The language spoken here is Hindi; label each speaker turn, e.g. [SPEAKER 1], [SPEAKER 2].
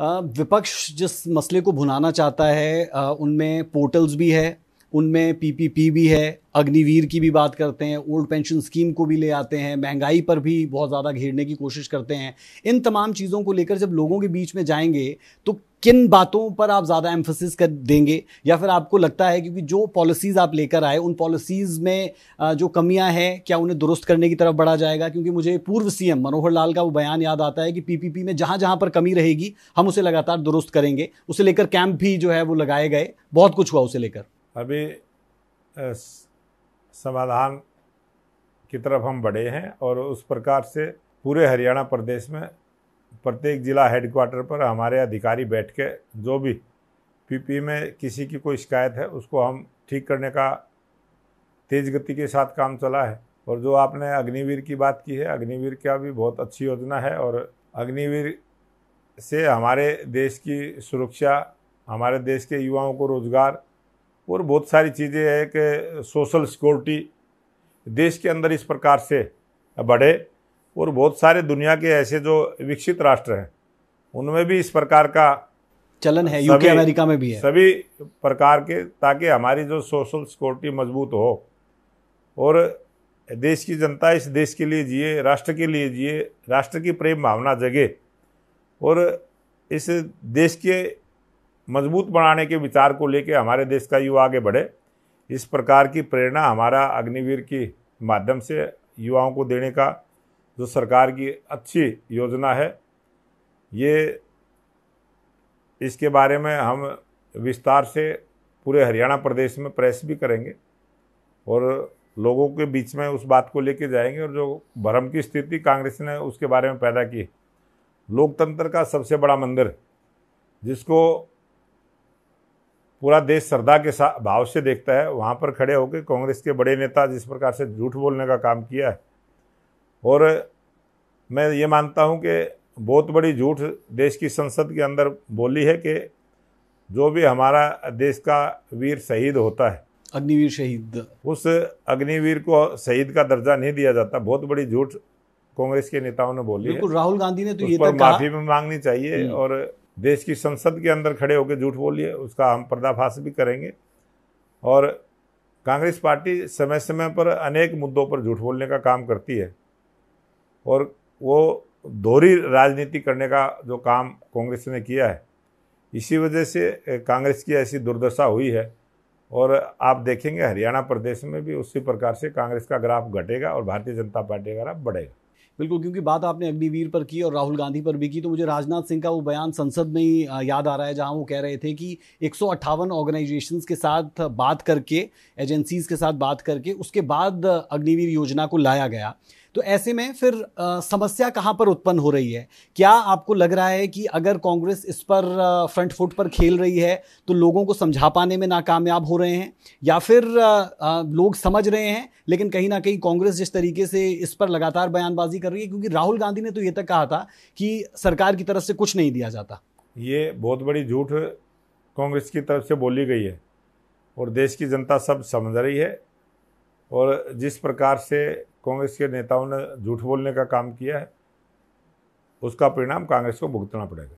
[SPEAKER 1] विपक्ष जिस मसले को भुनाना चाहता है उनमें पोर्टल्स भी है उनमें पीपीपी भी है अग्निवीर की भी बात करते हैं ओल्ड पेंशन स्कीम को भी ले आते हैं महंगाई पर भी बहुत ज़्यादा घेरने की कोशिश करते हैं इन तमाम चीज़ों को लेकर जब लोगों के बीच में जाएंगे तो किन बातों पर आप ज़्यादा एम्फोसिस कर देंगे या फिर आपको लगता है क्योंकि जो पॉलिसीज़ आप लेकर आए उन पॉलिसीज़ में जो कमियाँ हैं क्या उन्हें दुरुस्त करने की तरफ बढ़ा जाएगा क्योंकि मुझे पूर्व सीएम मनोहर लाल का वो बयान याद आता है कि पी में जहाँ जहाँ पर कमी रहेगी हम उसे लगातार दुरुस्त करेंगे उसे लेकर कैंप भी जो है वो लगाए गए बहुत कुछ हुआ उसे लेकर
[SPEAKER 2] अभी समाधान की तरफ हम बढ़े हैं और उस प्रकार से पूरे हरियाणा प्रदेश में प्रत्येक जिला हेडक्वार्टर पर हमारे अधिकारी बैठ के जो भी पीपी में किसी की कोई शिकायत है उसको हम ठीक करने का तेज़ गति के साथ काम चला है और जो आपने अग्निवीर की बात की है अग्निवीर का भी बहुत अच्छी योजना है और अग्निवीर से हमारे देश की सुरक्षा हमारे देश के युवाओं को रोज़गार और बहुत सारी चीज़ें हैं कि सोशल सिक्योरिटी देश के अंदर इस प्रकार से बढ़े और बहुत सारे दुनिया के ऐसे जो विकसित राष्ट्र हैं उनमें भी इस प्रकार का चलन है यूके अमेरिका में भी है सभी प्रकार के ताकि हमारी जो सोशल सिक्योरिटी मजबूत हो और देश की जनता इस देश के लिए जिए राष्ट्र के लिए जिए राष्ट्र की प्रेम भावना जगे और इस देश के मजबूत बनाने के विचार को लेकर हमारे देश का युवा आगे बढ़े इस प्रकार की प्रेरणा हमारा अग्निवीर के माध्यम से युवाओं को देने का जो सरकार की अच्छी योजना है ये इसके बारे में हम विस्तार से पूरे हरियाणा प्रदेश में प्रेस भी करेंगे और लोगों के बीच में उस बात को लेके जाएंगे और जो भ्रम की स्थिति कांग्रेस ने उसके बारे में पैदा की लोकतंत्र का सबसे बड़ा मंदिर जिसको पूरा देश श्रद्धा के साथ भाव से देखता है वहाँ पर खड़े होकर कांग्रेस के बड़े नेता जिस प्रकार से झूठ बोलने का काम किया है और मैं ये मानता हूँ कि बहुत बड़ी झूठ देश की संसद के अंदर बोली है कि जो भी हमारा देश का वीर शहीद होता है अग्निवीर शहीद उस अग्निवीर को शहीद का दर्जा नहीं दिया जाता बहुत बड़ी झूठ कांग्रेस के नेताओं ने बोली बिल्कुल राहुल गांधी ने तो ये माफी भी मांगनी चाहिए हम्म। और देश की संसद के अंदर खड़े होकर झूठ बोलिए उसका हम पर्दाफाश भी करेंगे और कांग्रेस पार्टी समय समय पर अनेक मुद्दों पर झूठ बोलने का काम करती है और वो दोहरी राजनीति करने का जो काम कांग्रेस ने किया है इसी वजह से कांग्रेस की ऐसी दुर्दशा हुई है और आप देखेंगे हरियाणा प्रदेश में भी उसी प्रकार से कांग्रेस का ग्राफ घटेगा और भारतीय जनता पार्टी का ग्राफ बढ़ेगा
[SPEAKER 1] बिल्कुल क्योंकि बात आपने अग्निवीर पर की और राहुल गांधी पर भी की तो मुझे राजनाथ सिंह का वो बयान संसद में ही याद आ रहा है जहां वो कह रहे थे कि एक ऑर्गेनाइजेशंस के साथ बात करके एजेंसीज के साथ बात करके उसके बाद अग्निवीर योजना को लाया गया तो ऐसे में फिर आ, समस्या कहाँ पर उत्पन्न हो रही है क्या आपको लग रहा है कि अगर कांग्रेस इस पर आ, फ्रंट फुट पर खेल रही है तो लोगों को समझा पाने में नाकामयाब हो रहे हैं या फिर आ, लोग समझ रहे हैं लेकिन कहीं ना कहीं कांग्रेस जिस तरीके से इस पर लगातार बयानबाजी कर रही है क्योंकि राहुल गांधी ने तो ये तक कहा था कि सरकार की तरफ से कुछ नहीं दिया जाता
[SPEAKER 2] ये बहुत बड़ी झूठ कांग्रेस की तरफ से बोली गई है और देश की जनता सब समझ रही है और जिस प्रकार से कांग्रेस के नेताओं ने झूठ बोलने का काम किया है उसका परिणाम कांग्रेस को भुगतना पड़ेगा